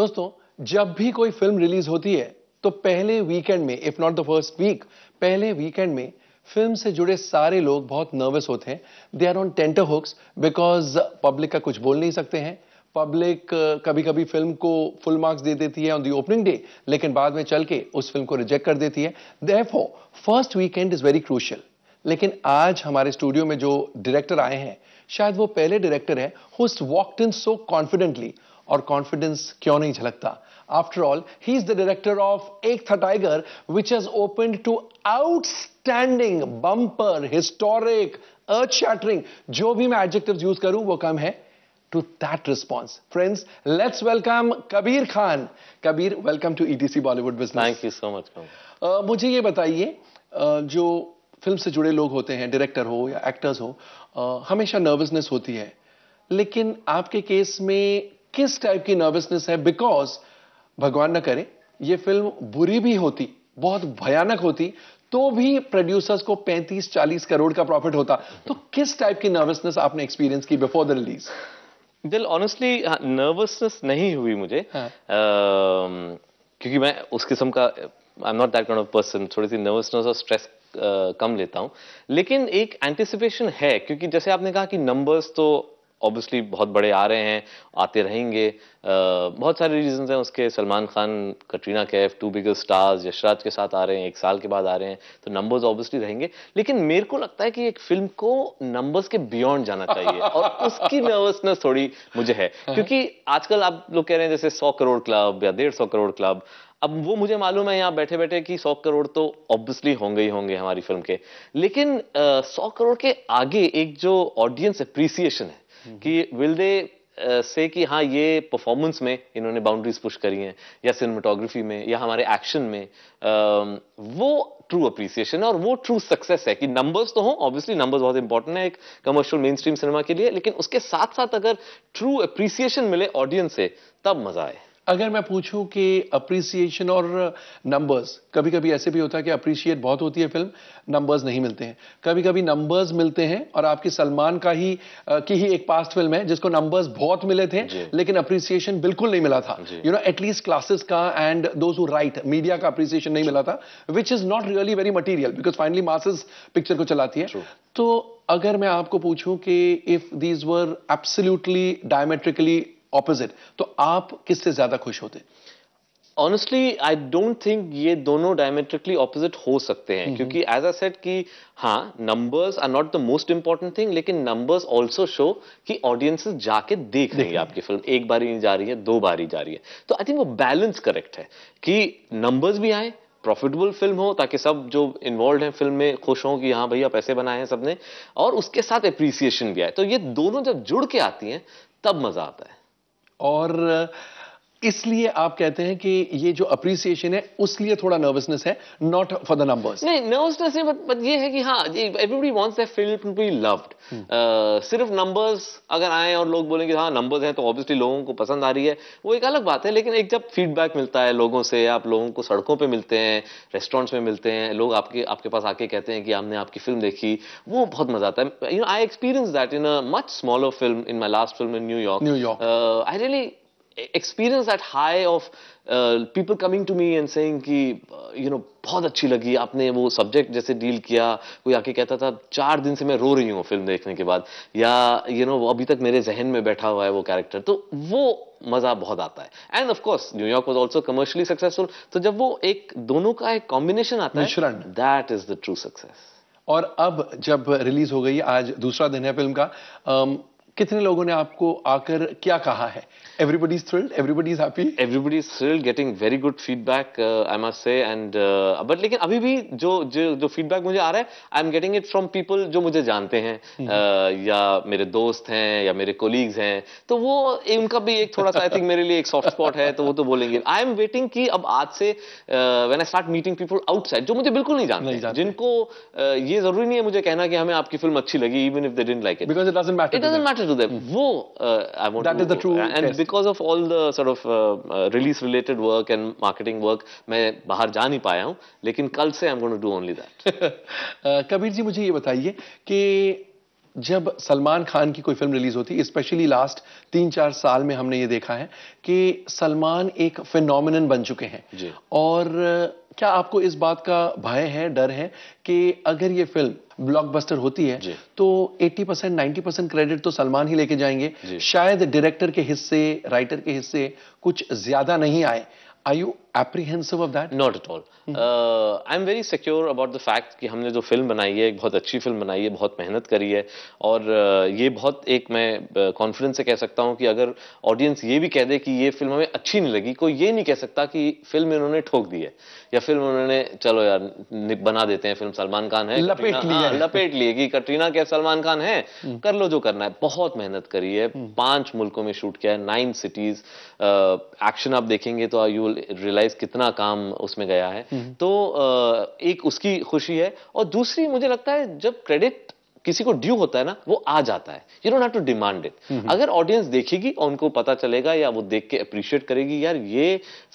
दोस्तों जब भी कोई फिल्म रिलीज होती है तो पहले वीकेंड में if not the first week पहले वीकेंड में फिल्म से जुड़े सारे लोग बहुत नर्वस होते हैं they are on tenter hooks because public का कुछ बोल नहीं सकते हैं पब्लिक कभी कभी फिल्म को फुल मार्क्स दे देती है ऑन दी ओपनिंग डे लेकिन बाद में चल के उस फिल्म को रिजेक्ट कर देती है therefore first weekend is very crucial लेकिन आज हमारे स्टूडियो में जो डायरेक्टर आए हैं शायद वो पहले डायरेक्टर है who's walked in so confidently और कॉन्फिडेंस क्यों नहीं झलकता after all he is the director of Ek Tha tiger which has open to outstanding bumper historic earth shattering जो भी मैं एडजेक्टिव यूज करूं वो कम है to that response friends let's welcome Kabir Khan Kabir welcome to ETC Bollywood Business. Thank you so much मुझे ये बताइए uh, जो फिल्म से जुड़े लोग होते हैं डायरेक्टर हो या एक्टर्स हो uh, हमेशा नर्वसनेस होती है लेकिन आपके केस में किस टाइप की नर्वसनेस है बिकॉज भगवान ना करे ये फिल्म बुरी भी होती बहुत भयानक होती तो भी प्रोड्यूसर्स को 35-40 करोड़ का प्रॉफिट होता तो किस टाइप की नर्वसनेस आपने एक्सपीरियंस की बिफोर द रिलीज दिल ऑनेस्टली नर्वसनेस हाँ, नहीं हुई मुझे हाँ. uh, क्योंकि मैं उस किस्म का I am not that kind of person थोड़ी सी नर्वसनेस और स्ट्रेस कम लेता हूं लेकिन एक एंटिसिपेशन है क्योंकि जैसे आपने कहा कि नंबर्स तो ऑब्वियसली बहुत बड़े आ रहे हैं आते रहेंगे आ, बहुत सारे रीजंस हैं उसके Salman Khan Katrina Kaif two big stars Yashraj के साथ आ रहे हैं एक साल के बाद आ रहे हैं तो नंबर्स ऑब्वियसली रहेंगे लेकिन मेरे को लगता है कि एक फिल्म को नंबर्स के बियॉन्ड जाना चाहिए और उसकी नर्वसनेस थोड़ी मुझे है क्योंकि आजकल आप लोग कह रहे हैं जैसे सौ करोड़ क्लब या डेढ़ सौ करोड़ क्लब अब वो मुझे मालूम है यहाँ बैठे बैठे कि सौ करोड़ तो ऑब्वियसली होंगे ही होंगे हमारी फिल्म के लेकिन सौ करोड़ के आगे एक जो ऑडियंस अप्रिसिएशन है कि विल दे से कि हाँ ये परफॉर्मेंस में इन्होंने बाउंड्रीज पुश करी हैं या सिनेमाटोग्राफी में या हमारे एक्शन में um, वो ट्रू अप्रिसिएशन है और वो ट्रू सक्सेस है कि नंबर्स तो हों ऑब्वियसली नंबर्स बहुत इंपॉर्टेंट है एक कमर्शियल मेन स्ट्रीम सिनेमा के लिए लेकिन उसके साथ साथ अगर ट्रू अप्रिसिएशन मिले ऑडियंस से तब मजा आए अगर मैं पूछूं कि अप्रिसिएशन और नंबर्स कभी कभी ऐसे भी होता है कि अप्रिशिएट बहुत होती है फिल्म नंबर्स नहीं मिलते हैं कभी कभी नंबर्स मिलते हैं और आपकी सलमान का ही की ही एक पास्ट फिल्म है जिसको नंबर्स बहुत मिले थे लेकिन अप्रिसिएशन बिल्कुल नहीं मिला था यू नो एटलीस्ट क्लासेस का and those who write media का अप्रिसिएशन नहीं मिला था which is not really very material because finally masses picture को चलाती है तो अगर मैं आपको पूछूं कि if these were absolutely diametrically opposite तो आप किससे ज्यादा खुश होते ऑनेस्टली आई डोंट थिंक ये दोनों डायमेट्रिकली ऑपोजिट हो सकते हैं क्योंकि एज आ सेट कि हाँ numbers are not the most important thing लेकिन नंबर्स ऑल्सो शो कि ऑडियंसेस जाके देख रही है आपकी फिल्म एक बार ही जा रही है दो बार ही जा रही है तो आई थिंक वो बैलेंस करेक्ट है कि नंबर्स भी आए प्रॉफिटेबल फिल्म हो ताकि सब जो इन्वॉल्व हैं फिल्म में खुश हों कि हाँ भैया पैसे बनाए हैं सबने और उसके साथ अप्रिसिएशन भी आए तो ये दोनों जब जुड़ के आती हैं तब मजा आता है और इसलिए आप कहते हैं कि ये जो अप्रिसिएशन है लिए थोड़ा नर्वसनेस है नॉट फॉर द नंबर्स नहीं नर्वसनेस नहीं बट ये है कि हाँ everybody wants that film to be loved सिर्फ नंबर्स अगर आए और लोग बोलेंगे हाँ नंबर्स हैं तो ऑब्वियसली लोगों को पसंद आ रही है वो एक अलग बात है लेकिन एक जब फीडबैक मिलता है लोगों से आप लोगों को सड़कों पर मिलते हैं रेस्टोरेंट्स में मिलते हैं लोग आपके आपके पास आके कहते हैं कि हमने आपकी फिल्म देखी वो बहुत मजा आता है you know I experience that in a much smaller film in my last film in New York New York I really experience at high of people coming to me and saying कि यू uh, नो बहुत अच्छी लगी आपने वो subject जैसे deal किया कोई आके कहता था चार दिन से मैं रो रही हूँ फिल्म देखने के बाद या यू you नो know, अभी तक मेरे जहन में बैठा हुआ है वो कैरेक्टर तो वो मज़ा बहुत आता है and of course New York was also commercially successful तो जब वो एक दोनों का एक कॉम्बिनेशन आता है that is the true success और अब जब रिलीज हो गई आज दूसरा दिन है फिल्म का um, कितने लोगों ने आपको आकर क्या कहा है everybody is thrilled everybody is happy everybody is thrilled getting very good feedback I must say and but लेकिन अभी भी जो जो जो फीडबैक मुझे आ रहा है I am getting it from people जो मुझे जानते हैं हम्म। uh, या मेरे दोस्त हैं या मेरे कोलीग्स हैं तो वो उनका भी एक थोड़ा सा आई थिंक मेरे लिए एक सॉफ्ट स्पॉट है तो वो तो बोलेंगे आई एम वेटिंग कि अब आज से when I start meeting people outside जो मुझे बिल्कुल नहीं जानते, नहीं जानते। जिनको uh, ये जरूरी नहीं है मुझे कहना कि हमें आपकी फिल्म अच्छी लगी even if they didn't like it because it doesn't matter it doesn't matter to them. Mm. Wo, uh, I want that to. is the true. And test. because of all the sort of uh, uh, release related work and marketing work, मैं बाहर जा नहीं पाया हूँ लेकिन कल से I am going to do only that Kabir ji मुझे ये बताइए कि जब सलमान खान की कोई फिल्म रिलीज होती है स्पेशली लास्ट तीन चार साल में हमने ये देखा है कि सलमान एक फिनोमिनन बन चुके हैं और क्या आपको इस बात का भय है डर है कि अगर ये फिल्म ब्लॉकबस्टर होती है तो 80 परसेंट नाइन्टी परसेंट क्रेडिट तो सलमान ही लेके जाएंगे शायद डायरेक्टर के हिस्से राइटर के हिस्से कुछ ज्यादा नहीं आए are you apprehensive of that? Not at all. Mm -hmm. uh, I'm very secure about the fact कि हमने जो फिल्म बनाई है एक बहुत अच्छी फिल्म बनाई है बहुत मेहनत करी है और uh, ये बहुत एक मैं कॉन्फिडेंस uh, से कह सकता हूँ कि अगर ऑडियंस ये भी कह दे कि ये फिल्म हमें अच्छी नहीं लगी कोई ये नहीं कह सकता कि फिल्म इन्होंने ठोक दी है या फिल्म उन्होंने चलो यार बना देते हैं फिल्म सलमान खान है लपेट लिए हाँ, लपेट लिए कि कटरीना क्या सलमान खान है हम्म। कर लो जो करना है बहुत मेहनत करी है हम्म। पांच मुल्कों में शूट किया है नाइन सिटीज एक्शन आप देखेंगे तो यू विल रियलाइज कितना काम उसमें गया है हम्म। तो एक उसकी खुशी है और दूसरी मुझे लगता है जब क्रेडिट किसी को ड्यू होता है ना वो आ जाता है you don't have to demand it अगर ऑडियंस देखेगी और उनको पता चलेगा या वो देख के अप्रिशिएट करेगी यार ये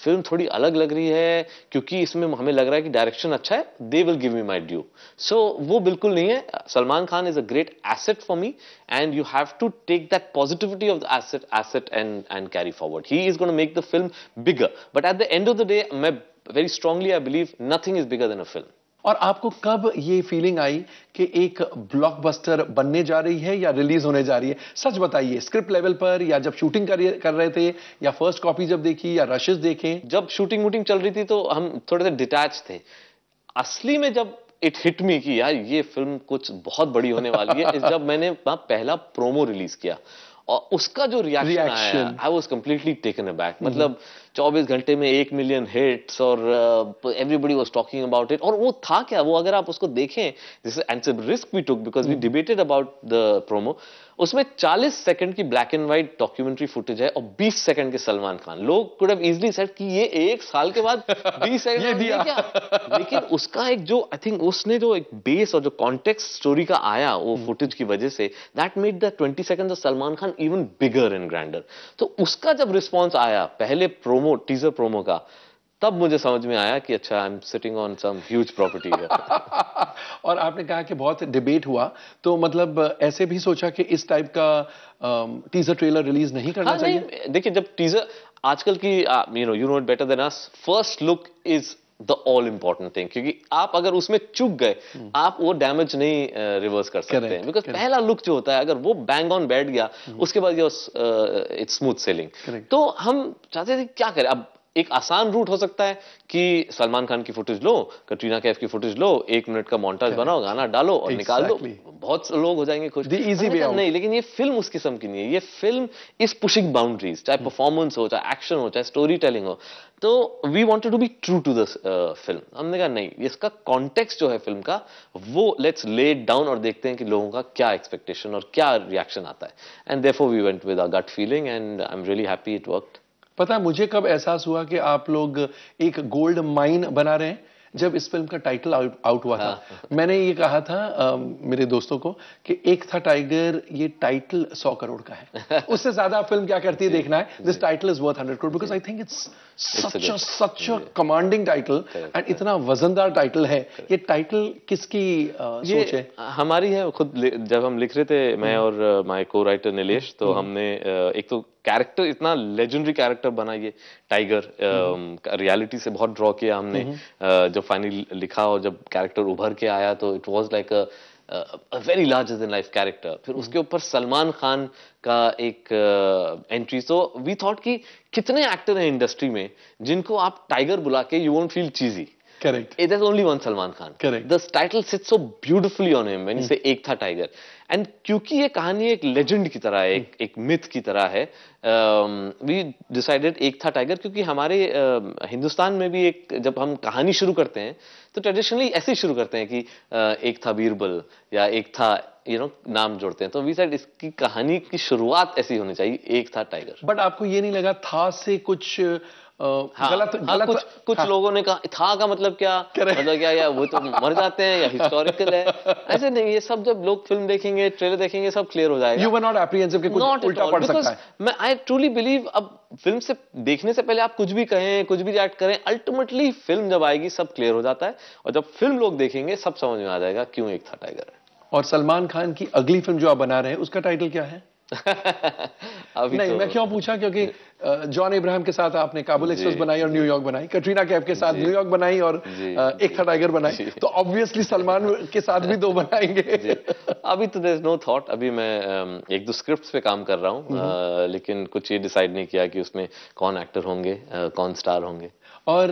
फिल्म थोड़ी अलग लग रही है क्योंकि इसमें हमें लग रहा है कि डायरेक्शन अच्छा है they will give me my due so वो बिल्कुल नहीं है Salman Khan is a great asset for me and you have to take that positivity of the asset asset and and carry forward he is gonna make the film bigger but at the end of the day मैं very strongly I believe nothing is bigger than a film और आपको कब ये feeling आई कि एक blockbuster बनने जा रही है या रिलीज होने जा रही है सच बताइए स्क्रिप्ट लेवल पर या जब शूटिंग कर, कर रहे थे या फर्स्ट कॉपी जब देखी या रशेस देखे जब शूटिंग वूटिंग चल रही थी तो हम थोड़े से डिटैच थे असली में जब इट हिट मी कि यार ये फिल्म कुछ बहुत बड़ी होने वाली है जब मैंने पहला प्रोमो रिलीज किया और उसका जो रिएक्शन आया I was completely taken aback मतलब mm -hmm. 24 घंटे में एक मिलियन हिट्स और everybody was talking about it और वो था क्या वो अगर आप उसको देखें जैसे and risk we took because we debated about the promo उसमें 40 सेकंड की black and white documentary footage है और 20 सेकंड के सलमान खान लोग कुड हैव इजीली सेट कि ये एक साल के बाद 20 सेकंड ये दिया क्या लेकिन उसका एक जो आई थिंक उसने जो एक बेस और जो कॉन्टेक्स्ट स्टोरी का आया वो फुटेज hmm. की वजह से that made the 20 second of Salman Khan even bigger and grander तो उसका जब रिस्पॉन्स आया पहले प्रोमो प्रोमो टीजर प्रोमो का तब मुझे समझ में आया कि अच्छा I am sitting on some huge property और आपने कहा कि बहुत डिबेट हुआ तो मतलब ऐसे भी सोचा कि इस टाइप का टीजर ट्रेलर रिलीज नहीं करना हाँ, चाहिए देखिए जब टीजर आजकल की you know you know better than us first look is the all important thing क्योंकि आप अगर उसमें चुक गए hmm. आप वो डैमेज नहीं रिवर्स uh, कर सकते हैं बिकॉज पहला लुक जो होता है अगर वो बैंग ऑन बैठ गया hmm. उसके बाद इट्स स्मूथ सेलिंग तो हम चाहते थे क्या करें अब एक आसान रूट हो सकता है कि सलमान खान की फुटेज लो कटरीना कैफ की फुटेज लो एक मिनट का मॉन्टाज बनाओ गाना डालो और exactly. निकाल दो बहुत से लोग हो जाएंगे खुश इजी भी तो नहीं लेकिन ये फिल्म उस किस्म की नहीं है ये फिल्म इस पुशिंग बाउंड्रीज चाहे परफॉर्मेंस hmm. हो चाहे एक्शन हो चाहे स्टोरी टेलिंग हो तो we wanted to be true to this film हमने कहा नहीं इसका कॉन्टेक्स्ट जो है फिल्म का वो लेट्स ले डाउन और देखते हैं कि लोगों का क्या एक्सपेक्टेशन और क्या रिएक्शन आता है and defo we went with a gut feeling and I am really happy it worked पता है मुझे कब एहसास हुआ कि आप लोग एक गोल्ड माइन बना रहे हैं जब इस फिल्म का टाइटल आउट, आउट हुआ था हाँ, हाँ। मैंने ये कहा था आ, मेरे दोस्तों को कि एक था टाइगर ये टाइटल सौ करोड़ का है उससे ज्यादा फिल्म क्या करती है देखना है this title is worth hundred crore because I think it's such such commanding title and इतना वजनदार टाइटल है ये टाइटल किसकी सोच है हमारी है खुद जब हम लिख रहे थे मैं हम्म। और माई को राइटर निलेश तो हम्म। हमने एक तो कैरेक्टर इतना लेजेंडरी कैरेक्टर बना ये टाइगर हम्म। um, रियलिटी से बहुत ड्रॉ किया हमने हम्म। जब फाइनली लिखा और जब कैरेक्टर उभर के आया तो it was like a very large in life character फिर हम्म। उसके ऊपर सलमान खान का एक एंट्री सो वी थॉट कि कितने एक्टर हैं इंडस्ट्री में जिनको आप टाइगर बुला के you won't feel cheesy Correct. it is only one Salman Khan. Correct. The title sits so beautifully on him when he hmm. say ek tha tiger. And क्योंकि ये कहानी एक लेजेंड की तरह है एक myth मिथ की तरह um, we decided एक था टाइगर क्योंकि हमारे uh, हिंदुस्तान में भी एक जब हम कहानी शुरू करते हैं तो ट्रेडिशनली ऐसे ही शुरू करते हैं कि uh, एक था बीरबल या एक था यू you नो know, नाम जोड़ते हैं तो वी साइड इसकी कहानी की शुरुआत ऐसी होनी चाहिए एक था टाइगर बट आपको ये नहीं लगा था से कुछ uh, हाँ, गलत, हाँ, गलत, कुछ कुछ हाँ, लोगों ने कहा था का मतलब क्या मतलब क्या या वो तो मर जाते हैं या हिस्टोरिकल है ऐसे नहीं ये सब जब लोग फिल्म देखेंगे ट्रेलर देखेंगे सब क्लियर हो जाएगा यू वर नॉट एप्रीहेंसिव कि कुछ उल्टा पड़ सकता है मैं आई ट्रूली बिलीव अब फिल्म से देखने से पहले आप कुछ भी कहें कुछ भी रिएक्ट करें अल्टीमेटली फिल्म जब आएगी सब क्लियर हो जाता है और जब फिल्म लोग देखेंगे सब समझ में आ जाएगा क्यों एक था टाइगर और सलमान खान की अगली फिल्म जो आप बना रहे हैं उसका टाइटल क्या है अभी नहीं तो... मैं क्यों पूछा क्योंकि जॉन इब्राहिम के साथ आपने काबुल एक्सप्रेस बनाई और न्यूयॉर्क बनाई कटरीना कैफ के साथ न्यूयॉर्क बनाई और एक था टाइगर बनाई तो ऑब्वियसली सलमान के साथ भी दो बनाएंगे अभी तो देर नो थॉट अभी मैं एक दो स्क्रिप्ट पे काम कर रहा हूँ हम्म। लेकिन कुछ ये डिसाइड नहीं किया कि उसमें कौन एक्टर होंगे कौन स्टार होंगे और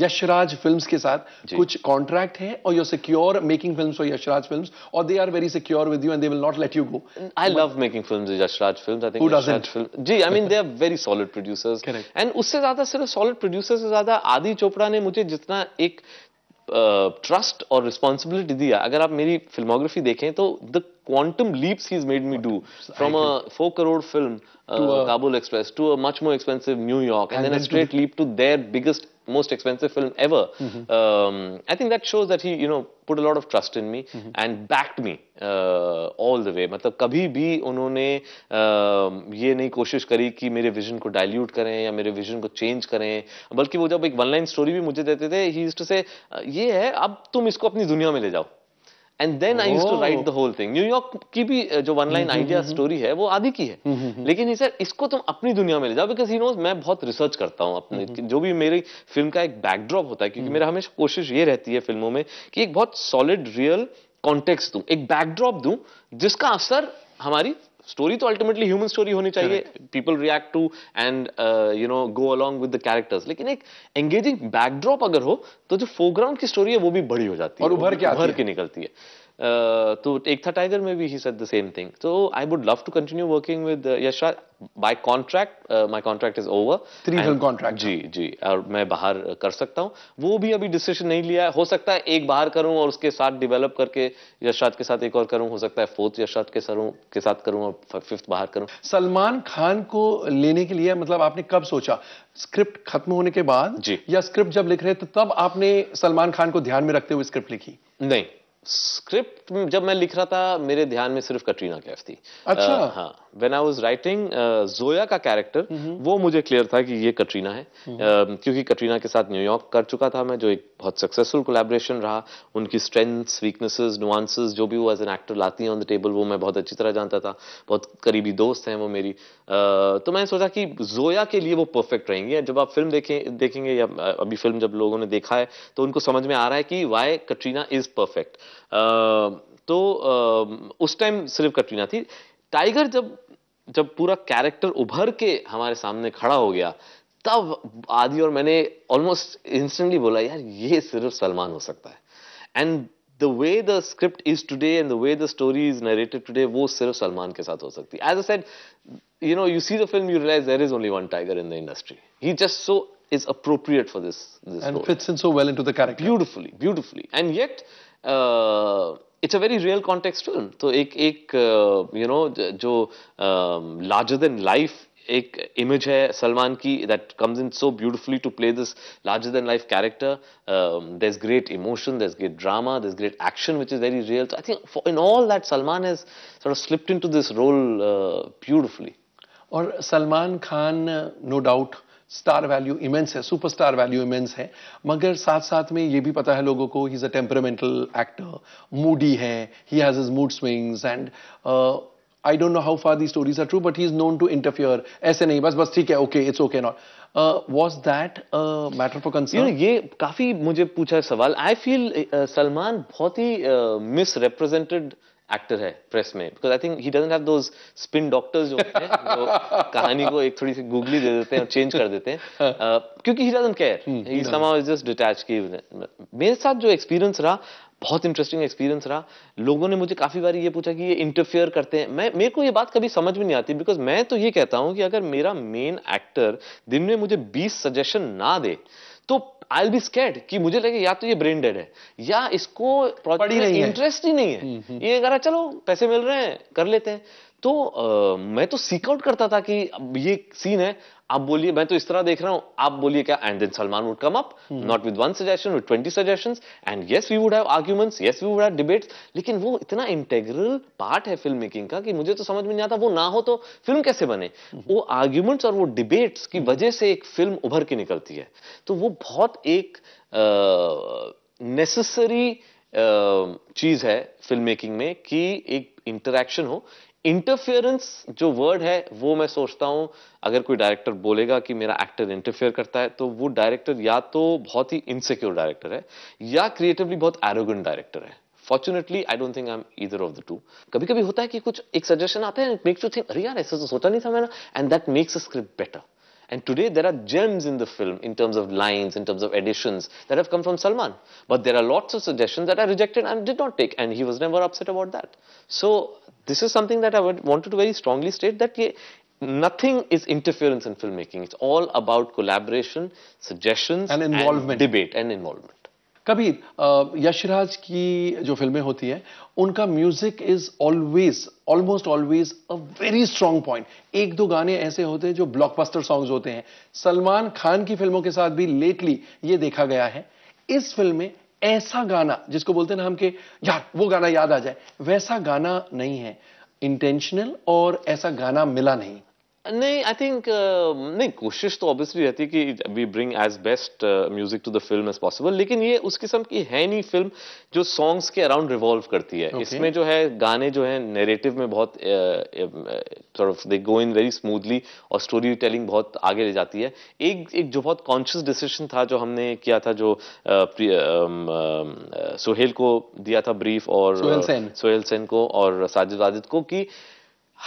यशराज फिल्म्स के साथ कुछ कॉन्ट्रैक्ट है और यू सिक्योर मेकिंग फिल्म्स और यशराज फिल्म्स और they are very secure with you and they will not let you go I love making films Yashraj films I think Yashraj film ji I mean they are very solid producers and उससे ज्यादा सिर्फ solid producer से ज्यादा आदि चोपड़ा ने मुझे जितना एक ट्रस्ट और रिस्पॉन्सिबिलिटी दिया अगर आप मेरी फिल्मोग्राफी देखें तो the quantum leaps he is made me do from a four crore film Kabul Express to a much more expensive New York and then a straight leap to their biggest most expensive film ever. Mm -hmm. um, I think that shows that he, you know, put a lot of trust in me mm -hmm. and backed me uh, all the way. मतलब कभी भी उन्होंने uh, ये नहीं कोशिश करी कि मेरे विजन को डाइल्यूट करें या मेरे विजन को चेंज करें बल्कि वो जब एक वन लाइन स्टोरी भी मुझे देते थे ही टू से ये है अब तुम इसको अपनी दुनिया में ले जाओ and then I to write the whole thing New York की भी जो वन लाइन आइडिया स्टोरी है वो आदि की है हम्म, हम्म, हम्म। लेकिन सर इसको तुम अपनी दुनिया में ले जाओ बिकॉज ही नोज मैं बहुत रिसर्च करता हूँ अपने जो भी मेरी फिल्म का एक बैकड्रॉप होता है क्योंकि मेरा हमेशा कोशिश ये रहती है फिल्मों में कि एक बहुत सॉलिड रियल कॉन्टेक्स्ट दू एक बैकड्रॉप दू जिसका असर हमारी स्टोरी तो अल्टीमेटली ह्यूमन स्टोरी होनी चाहिए people react to and you know go along with the characters लेकिन एक एंगेजिंग बैकड्रॉप अगर हो तो जो फोरग्राउंड की स्टोरी है वो भी बड़ी हो जाती है और उभर के उभर के निकलती है Uh, तो एक था टाइगर में भी he said the same thing So I would love to continue working with uh, by contract my contract is over three film contract जी जी और मैं बाहर uh, कर सकता हूँ वो भी अभी डिसीजन नहीं लिया है हो सकता है एक बाहर करूँ और उसके साथ डिवेलप करके यश के साथ एक और करूँ हो सकता है फोर्थ यश के सरों के साथ करूँ और फिफ्थ बाहर करूँ सलमान खान को लेने के लिए मतलब आपने कब सोचा स्क्रिप्ट खत्म होने के बाद जी या स्क्रिप्ट जब लिख रहे थे तो तब आपने सलमान खान को ध्यान में रखते हुए स्क्रिप्ट लिखी नहीं स्क्रिप्ट जब मैं लिख रहा था मेरे ध्यान में सिर्फ कटरीना कैफ थी अच्छा uh, हाँ when I was writing Zoya का कैरेक्टर वो मुझे क्लियर था कि ये कटरीना है uh, क्योंकि कटरीना के साथ न्यूयॉर्क कर चुका था मैं जो एक बहुत सक्सेसफुल कोलेबोरेशन रहा उनकी स्ट्रेंथ्स वीकनेसेस नुआंसेस जो भी वो एज एन एक्टर लाती हैं ऑन द टेबल वो मैं बहुत अच्छी तरह जानता था बहुत करीबी दोस्त हैं वो मेरी uh, तो मैंने सोचा कि जोया के लिए वो परफेक्ट रहेंगी जब आप फिल्म देखें देखेंगे या अभी फिल्म जब लोगों ने देखा है तो उनको समझ में आ रहा है कि वाई कटरीना इज परफेक्ट तो उस टाइम सिर्फ कटरीना थी टाइगर जब जब पूरा कैरेक्टर उभर के हमारे सामने खड़ा हो गया तब आदि और मैंने ऑलमोस्ट इंस्टेंटली बोला यार ये सिर्फ सलमान हो सकता है and the way the script is today and the way the story is narrated today वो सिर्फ सलमान के साथ हो सकती है as I said you know you see the film you realise there is only one tiger in the industry he just so is appropriate for this, this and role. fits in so well into the character. Beautifully, beautifully. And yet, uh, it's a very real context film. So, एक uh, you know जो um, larger than life image है Salman that comes in so beautifully to play this larger than life character. Um, there's great emotion, there's great drama, there's great action which is very real. So I think for, in all that Salman has sort of slipped into this role uh, beautifully. Or Salman Khan, uh, no doubt, star value immense है superstar value immense है मगर साथ साथ में ये भी पता है लोगों को he is a temperamental actor moody है he has is mood swings and I don't know how far the stories are true but he is known to interfere ऐसे नहीं बस बस ठीक है okay it's okay not was that matter for concern ये काफ़ी मुझे पूछा है सवाल आई फील सलमान बहुत ही मिसरिप्रेजेंटेड uh, एक्टर है प्रेस में because I think he doesn't have those spin doctors जो होते हैं जो कहानी को एक थोड़ी सी गूगली दे देते हैं और चेंज कर देते हैं हाँ. uh, क्योंकि he doesn't care he somehow is just detach की मेरे साथ जो एक्सपीरियंस रहा बहुत इंटरेस्टिंग एक्सपीरियंस रहा लोगों ने मुझे काफी बार ये पूछा कि ये इंटरफेयर करते हैं मैं मेरे को ये बात कभी समझ में नहीं आती बिकॉज मैं तो ये कहता हूं कि अगर मेरा मेन एक्टर दिन में मुझे 20 सजेशन ना दे तो आई बी स्कैड कि मुझे लगे या तो ये ब्रेन डेड है या इसको प्रोजेक्ट में इंटरेस्ट ही नहीं है हम्म, हम्म। ये कह रहा चलो पैसे मिल रहे हैं कर लेते हैं तो आ, मैं तो सीकआउट करता था कि ये सीन है आप बोलिए मैं तो इस तरह देख रहा हूं आप बोलिए क्या and then Salman would come up not with one suggestion with twenty suggestion and yes we would have arguments yes we would have debates लेकिन वो इतना इंटेग्रल पार्ट है फिल्म मेकिंग का कि मुझे तो समझ में नहीं आता वो ना हो तो फिल्म कैसे बने हम्म। वो आर्ग्यूमेंट्स और वो डिबेट्स की वजह से एक फिल्म उभर के निकलती है तो वो बहुत एक नेसेसरी uh, चीज है फिल्म मेकिंग में कि एक इंटरेक्शन हो इंटरफियरेंस जो वर्ड है वो मैं सोचता हूं अगर कोई डायरेक्टर बोलेगा कि मेरा एक्टर इंटरफियर करता है तो वो डायरेक्टर या तो बहुत ही इनसिक्योर डायरेक्टर है या क्रिएटिवली बहुत एरोगेंट डायरेक्टर है fortunately I don't think I am either of the two कभी कभी होता है कि कुछ एक सजेशन आता है इट मेक्स यू थिंक अरे यार ऐसा तो सोचा नहीं था मैंने and that makes a script better And today there are gems in the film in terms of lines, in terms of additions that have come from Salman. But there are lots of suggestions that I rejected and did not take, and he was never upset about that. So this is something that I wanted to very strongly state that nothing is interference in filmmaking. It's all about collaboration, suggestions, and involvement, and debate, and involvement. कभी यशराज की जो फिल्में होती हैं उनका music is always almost always a very strong point एक दो गाने ऐसे होते हैं जो ब्लॉकबस्टर सॉन्ग्स होते हैं सलमान खान की फिल्मों के साथ भी लेटली ये देखा गया है इस फिल्म में ऐसा गाना जिसको बोलते हैं ना हम के यार वो गाना याद आ जाए वैसा गाना नहीं है इंटेंशनल और ऐसा गाना मिला नहीं नहीं आई थिंक uh, नहीं कोशिश तो ऑब्वियसली रहती है कि we bring as best music to the film as possible लेकिन ये उस किस्म की है नहीं फिल्म जो सॉन्ग्स के अराउंड रिवॉल्व करती है okay. इसमें जो है गाने जो है नेरेटिव में बहुत they go in very smoothly और स्टोरी टेलिंग बहुत आगे ले जाती है एक एक जो बहुत कॉन्शियस डिसीशन था जो हमने किया था जो Sohail uh, um, um, uh, को दिया था ब्रीफ और सोहेल सेन को और साजिद वाजिद को कि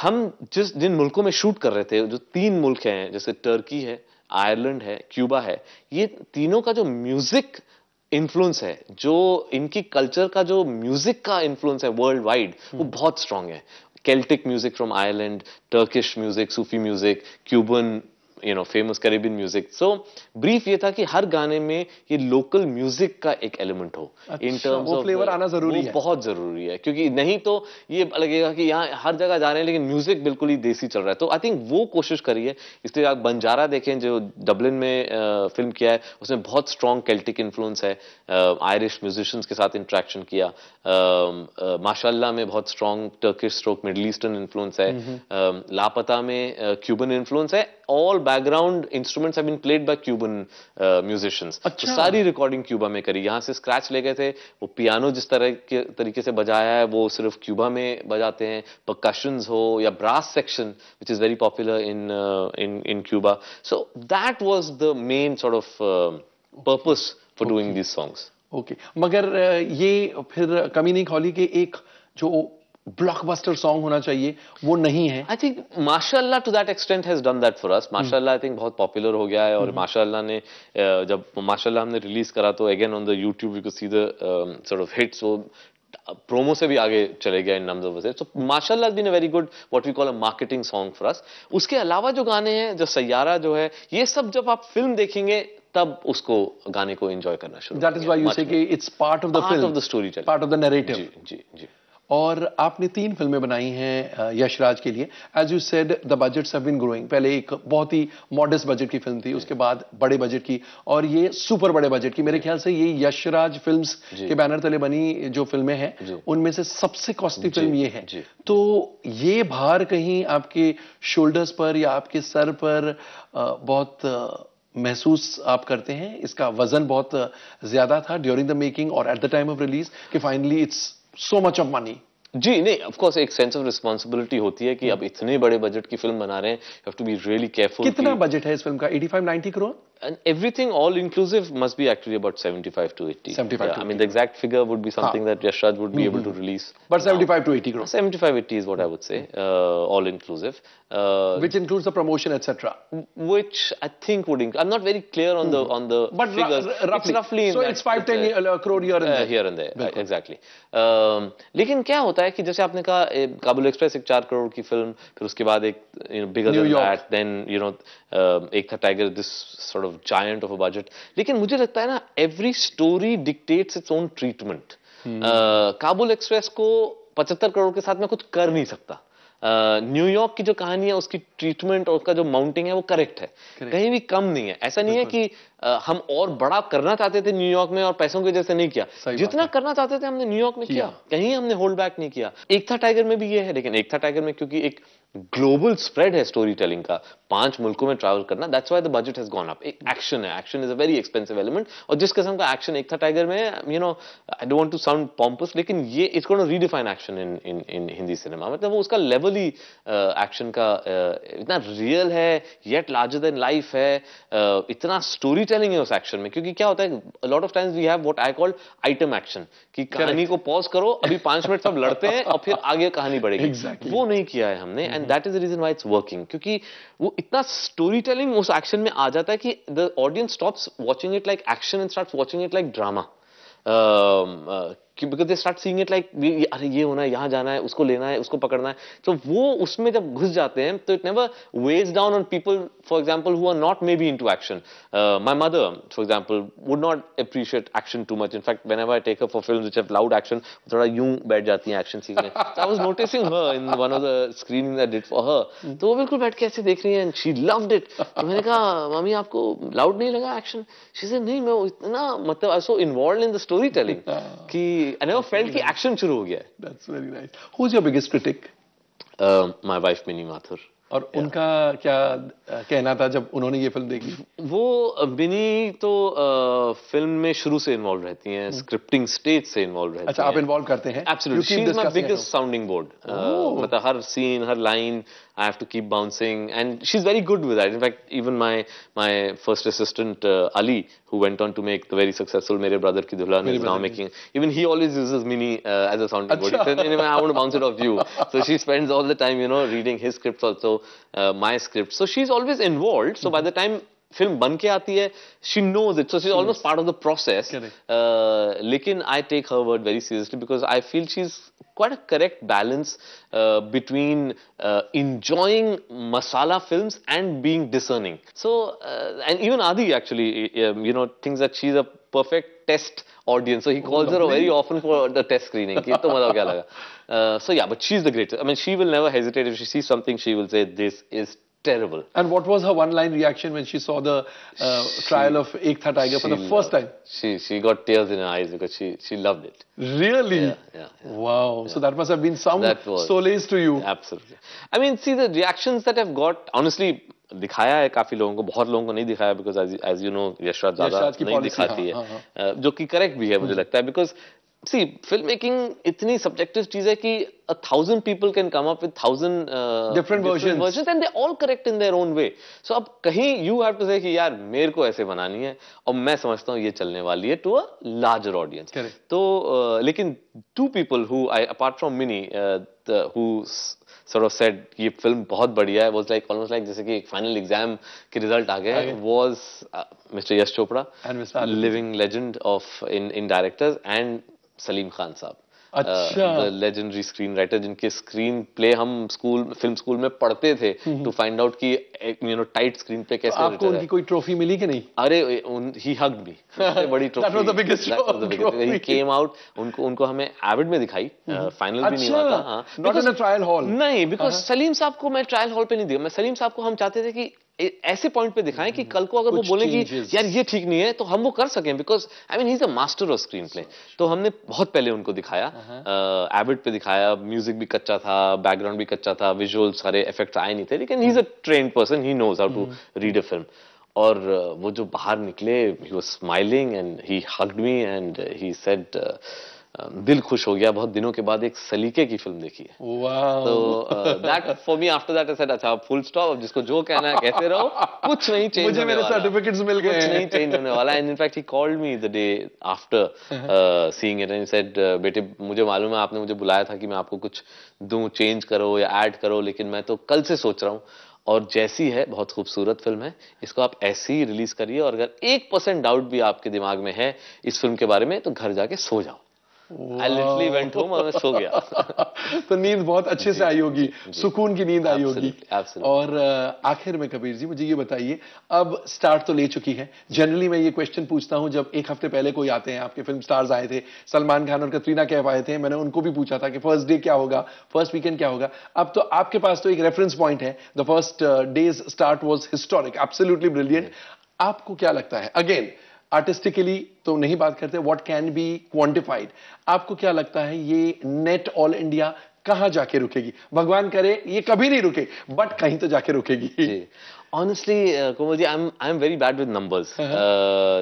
हम जिस जिन मुल्कों में शूट कर रहे थे जो तीन मुल्क हैं जैसे टर्की है आयरलैंड है क्यूबा है ये तीनों का जो म्यूजिक इन्फ्लुएंस है जो इनकी कल्चर का जो म्यूजिक का इन्फ्लुएंस है वर्ल्ड वाइड वो हम्म। बहुत स्ट्रांग है Celtic music from Ireland Turkish music Sufi music Cuban you know famous Caribbean music so brief ये था कि हर गाने में ये लोकल म्यूजिक का एक एलिमेंट हो इन टर्म्स ऑफ फ्लेवर आना जरूरी है बहुत जरूरी है क्योंकि नहीं तो ये लगेगा कि यहाँ हर जगह जा रहे हैं लेकिन म्यूजिक बिल्कुल ही देसी चल रहा है तो आई थिंक वो कोशिश करिए इसलिए आप बंजारा देखें जो डबलिन में आ, फिल्म किया है उसमें बहुत स्ट्रॉन्ग कैल्टिक इन्फ्लुएंस है आयरिश म्यूजिशंस के साथ इंट्रैक्शन किया माशाला में बहुत strong Turkish stroke Middle Eastern influence है हम्म, हम्म। लापता में क्यूबन इन्फ्लुएंस है all background instruments have been played by Cuban musicians सारी रिकॉर्डिंग क्यूबा में करी यहां से स्क्रैच ले गए थे वो पियानो जिस तरह के तरीके से बजाया है वो सिर्फ क्यूबा में बजाते हैं पकशन हो या brass section which is very popular in in in Cuba so that was the main sort of purpose for doing this songs okay मगर uh, ये फिर कमी नहीं खोली कि एक जो ब्लॉकबस्टर सॉन्ग होना चाहिए वो नहीं है I think Mashallah to that extent has done that for us Mashallah I think बहुत पॉपुलर हो गया है और हम्म। माशाल्लाह ने जब माशाल्लाह हमने रिलीज करा तो again on the YouTube you see the sort of hits so promo से भी आगे चले गए इन nums of so Mashallah been a very good what we call a marketing song for us उसके अलावा जो गाने हैं जो सैयारा जो है ये सब जब आप फिल्म देखेंगे तब उसको गाने को एंजॉय करना शुरू that is why you say कि it's part of the film part of the story part of the narrative जी जी जी और आपने तीन फिल्में बनाई हैं यशराज के लिए as you said the budget have been growing पहले एक बहुत ही मॉडर्स बजट की फिल्म थी उसके बाद बड़े बजट की और ये सुपर बड़े बजट की मेरे ख्याल से ये यशराज फिल्म्स के बैनर तले बनी जो फिल्में हैं उनमें से सबसे कॉस्टली फिल्म ये है तो ये भार कहीं आपके शोल्डर्स पर या आपके सर पर बहुत महसूस आप करते हैं इसका वजन बहुत ज्यादा था ड्यूरिंग द मेकिंग और at the time of release कि finally it's so much of money जी नहीं ऑफ कोर्स एक सेंस ऑफ रिस्पांसिबिलिटी होती है कि अब hmm. इतने बड़े बजट की फिल्म बना रहे हैं have to be really careful कितना बजट है इस फिल्म का 85 90 crore and everything all inclusive must be actually about 75 to 80 75 yeah, to 80. i mean the exact figure would be something ah. that yashraj would be mm -hmm. able to mm-hmm. release but 75 now. to 80 crores 75 80 is what i would say uh, all inclusive uh, which includes the promotion etc which i think would i'm not very clear on mm. the on the but figures roughly. It's roughly so it's 5 10 uh, crore here and uh, there here and there exactly लेकिन क्या होता है कि जैसे आपने कहा Kabul express एक 4 करोड़ की फिल्म you know, bigger एक bigger than you know, you know, Um, Ek Tha Tiger this sort of giant of a budget लेकिन मुझे लगता है ना every story dictates its own treatment Kabul Express को पचहत्तर करोड़ के साथ मैं कुछ कर नहीं सकता न्यूयॉर्क uh, की जो कहानी है उसकी ट्रीटमेंट और उसका जो माउंटिंग है वो करेक्ट है Correct. कहीं भी कम नहीं है ऐसा नहीं है कि uh, हम और बड़ा करना चाहते थे न्यूयॉर्क में और पैसों की वजह से नहीं किया जितना करना चाहते थे हमने न्यूयॉर्क में किया।, किया कहीं हमने होल्ड बैक नहीं किया एक था टाइगर में भी ये है लेकिन एक था टाइगर में क्योंकि एक ग्लोबल स्प्रेड है स्टोरी टेलिंग का पांच मुल्कों में ट्रैवल करना that's why the budget has gone up action है action is a very expensive element और जिस किस्म का एक्शन एक था टाइगर में you know I don't want to sound pompous लेकिन ये it's gonna redefine action in in in Hindi cinema मतलब वो उसका लेवल ही एक्शन uh, का uh, इतना रियल है येट लार्जर देन लाइफ है uh, इतना स्टोरी टेलिंग है उस एक्शन में क्योंकि क्या होता है lot of times we have what I called item action की कहानी को पॉज करो अभी पांच मिनट सब लड़ते हैं और फिर आगे कहानी बढ़ेगी exactly. वो नहीं किया है हमने and that is the reason why it's working क्योंकि वो इतना स्टोरी टेलिंग उस एक्शन में आ जाता है कि the audience stops watching it like action and start watching it like drama because they start seeing it like अरे ये होना है यहाँ जाना है उसको लेना है उसको पकड़ना है तो वो उसमें जब घुस जाते हैं तो it never weighs down on people for example who are not maybe into action my mother for example would not appreciate action too much in fact whenever I take for film which loud action थोड़ा यूं बैठ जाती है action सीखने I was noticing her in one of the screen that did for her तो वो बिल्कुल बैठ के ऐसे देख रही है एंड शी लव्ड इट तो मैंने कहा मम्मी आपको लाउड नहीं लगा एक्शन शी से नहीं मैं इतना मतलब I so involve in the story telling कि I never felt एक्शन शुरू हो गया that's very nice who is your biggest critic my wife Mini Mathur और yeah. उनका क्या कहना था जब उन्होंने ये फिल्म देखी वो बिनी तो आ, फिल्म में शुरू से इन्वॉल्व रहती हैं स्क्रिप्टिंग हम्म। स्टेज से इन्वॉल्व रहती अच्छा आप इन्वॉल्व करते हैं बिगेस्ट साउंडिंग बोर्ड मतलब हर सीन हर line I have to keep bouncing and she is very good with that in fact even my my first assistant Ali who went on to make the very successful Mere Brother Ki Dulhan is now making. Even he always uses Mini uh, as a sounding board. anyway, I want to bounce it off you. So she spends all the time, you know, reading his scripts also, uh, my scripts. So she's always involved. So by the time film बन के आती है she knows it so she almost part of the process लेकिन I take her word very seriously because I feel she is quite a correct balance between enjoying masala film and being discerning so and even Adi actually you know things she is a perfect test audience so he calls her very often for the test screening तो मतलब क्या लगा सो yeah but she is the greatest I mean she will never hesitate if she see something she will say this is terrible. And what was her one-line reaction when she saw the uh, she, trial of Ek Tha Tiger for the first loved, time? She she got tears in her eyes because she she loved it. Really? Yeah. yeah, yeah wow. Yeah. So that must have been some solace to you. Absolutely. I mean, see the reactions that I've got. Honestly. दिखाया है काफी लोगों को बहुत लोगों को नहीं दिखाया because as you know Yash Raj ज्यादा नहीं दिखाती है जो कि करेक्ट भी है मुझे लगता है बिकॉज सी फिल्म मेकिंग इतनी सब्जेक्टिव चीज है कि a thousand people can come up with thousand different version and they all correct in their own way so अब कहीं यू हैव टू से कि यार मेरे को ऐसे बनानी है और मैं समझता हूँ ये चलने वाली है टू अ लार्जर ऑडियंस तो uh, लेकिन to people who I apart from Mini who sort of said ये फिल्म बहुत बढ़िया है was लाइक ऑलमोस्ट लाइक जैसे कि एक फाइनल एग्जाम के रिजल्ट आ गए हैं was uh, Mr. Yash Chopra and Mr. In legend of in Salim Khan साहब लेजेंडरी स्क्रीन राइटर जिनके स्क्रीन प्ले हम स्कूल फिल्म स्कूल में पढ़ते थे टू फाइंड आउट की यू नो टाइट स्क्रीन पे कैसे आपको उनकी कोई ट्रॉफी मिली कि नहीं अरे ही हग भी बड़ी ट्रॉफी केम आउट उनको उनको हमें एविड में दिखाई फाइनल हम्म। भी नहीं हुआ अच्छा। था नॉट इन ट्रायल हॉल नहीं बिकॉज हाँ। सलीम साहब को मैं ट्रायल हॉल पे नहीं दिया मैं सलीम साहब को हम चाहते थे कि ऐसे पॉइंट पे दिखाएं कि hmm. कल को अगर वो बोले कि यार ये ठीक नहीं है तो हम वो कर सकें because I mean he is a master of screen play तो हमने बहुत पहले उनको दिखाया एबिट uh-huh. पे दिखाया म्यूजिक भी कच्चा था बैकग्राउंड भी कच्चा था विजुअल सारे इफेक्ट आए नहीं थे लेकिन he is hmm. hmm. A train person he knows how to read a film और वो जो बाहर निकले he was smiling and he hugged me and he said दिल खुश हो गया बहुत दिनों के बाद एक सलीके की फिल्म देखी है तो that for me after that I said अच्छा फुल स्टॉप जिसको जो कहना है कहते रहो कुछ नहीं चेंज मुझे मेरे सर्टिफिकेट्स मिल गए कुछ नहीं चेंज होने वाला and in fact he called me the day after seeing it and said बेटे मुझे मालूम है आपने मुझे बुलाया था कि मैं आपको कुछ दूं चेंज करो या ऐड करो लेकिन मैं तो कल से सोच रहा हूँ और जैसी है बहुत खूबसूरत फिल्म है इसको आप ऐसे ही रिलीज करिए और अगर एक परसेंट डाउट भी आपके दिमाग में है इस फिल्म के बारे में तो घर जाके सो जाओ आई वेंट होम और मैं सो गया तो नींद बहुत अच्छे से आई होगी सुकून की नींद आई होगी और आखिर में कबीर जी मुझे ये बताइए अब स्टार्ट तो ले चुकी है जनरली मैं ये क्वेश्चन पूछता हूँ जब एक हफ्ते पहले कोई आते हैं आपके फिल्म स्टार्स आए थे सलमान खान और कतरीना कैफ आए थे मैंने उनको भी पूछा था कि फर्स्ट डे क्या होगा फर्स्ट वीकेंड क्या होगा अब तो आपके पास तो एक रेफरेंस पॉइंट है the first day's start was historic absolutely brilliant आपको क्या लगता है अगेन आर्टिस्टिकली तो नहीं बात करते व्हाट कैन बी क्वांटिफाइड आपको क्या लगता है ये नेट ऑल इंडिया कहां जाके रुकेगी भगवान करे ये कभी नहीं रुके बट कहीं तो जाके रुकेगी honestly Kumar ji I I am very bad with numbers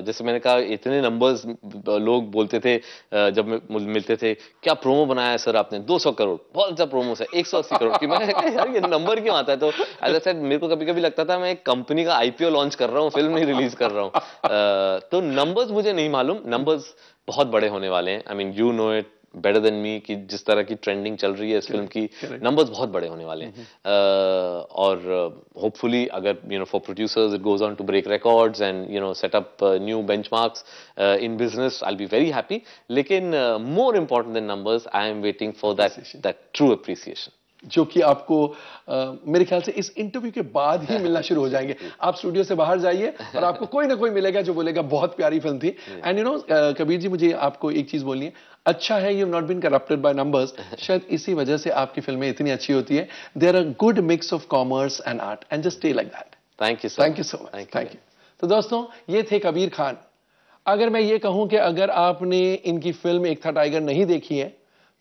जैसे मैंने कहा इतने नंबर्स uh, लोग बोलते थे uh, जब मिलते थे क्या प्रोमो बनाया सर आपने 200 करोड़ बहुत अच्छा प्रोमो है एक सौ अस्सी करोड़ की मैंने कहा यार ये नंबर क्यों आता है तो एज ए सर मेरे को कभी कभी लगता था मैं एक कंपनी का आईपीओ लॉन्च कर रहा हूँ फिल्म नहीं रिलीज कर रहा हूँ uh, तो नंबर्स मुझे नहीं मालूम नंबर्स बहुत बड़े होने वाले हैं I mean you know it better than me कि जिस तरह की ट्रेंडिंग चल रही है इस फिल्म की नंबर्स बहुत बड़े होने वाले हैं mm-hmm. और होपफुली अगर you know for producers it goes on to break records and you know set up new marks in business I be very happy लेकिन more important than numbers I am waiting for that that true appreciation जो कि आपको आ, मेरे ख्याल से इस interview के बाद ही मिलना शुरू हो जाएंगे आप स्टूडियो से बाहर जाइए और आपको कोई ना कोई मिलेगा जो बोलेगा बहुत प्यारी फिल्म थी and you know Kabir ji मुझे आपको एक चीज बोलनी है अच्छा है you not been corrupted by numbers शायद इसी वजह से आपकी फिल्में इतनी अच्छी होती है there are good mix of commerce and art and just stay like that thank you thank you so much thank you तो दोस्तों ये थे कबीर खान अगर मैं ये कहूं कि अगर आपने इनकी फिल्म एक था टाइगर नहीं देखी है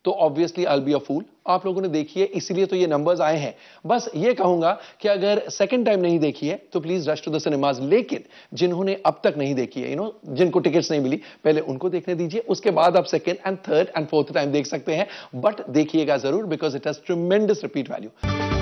तो ऑब्वियसली आई बी अ फूल आप लोगों ने देखी है इसीलिए तो ये नंबर्स आए हैं बस ये कहूंगा कि अगर सेकंड टाइम नहीं देखी है तो please rush to the cinemas लेकिन जिन्होंने अब तक नहीं देखी है यू नो जिनको टिकट्स नहीं मिली पहले उनको देखने दीजिए उसके बाद आप second and third and fourth time देख सकते हैं बट देखिएगा जरूर because it has tremendous repeat value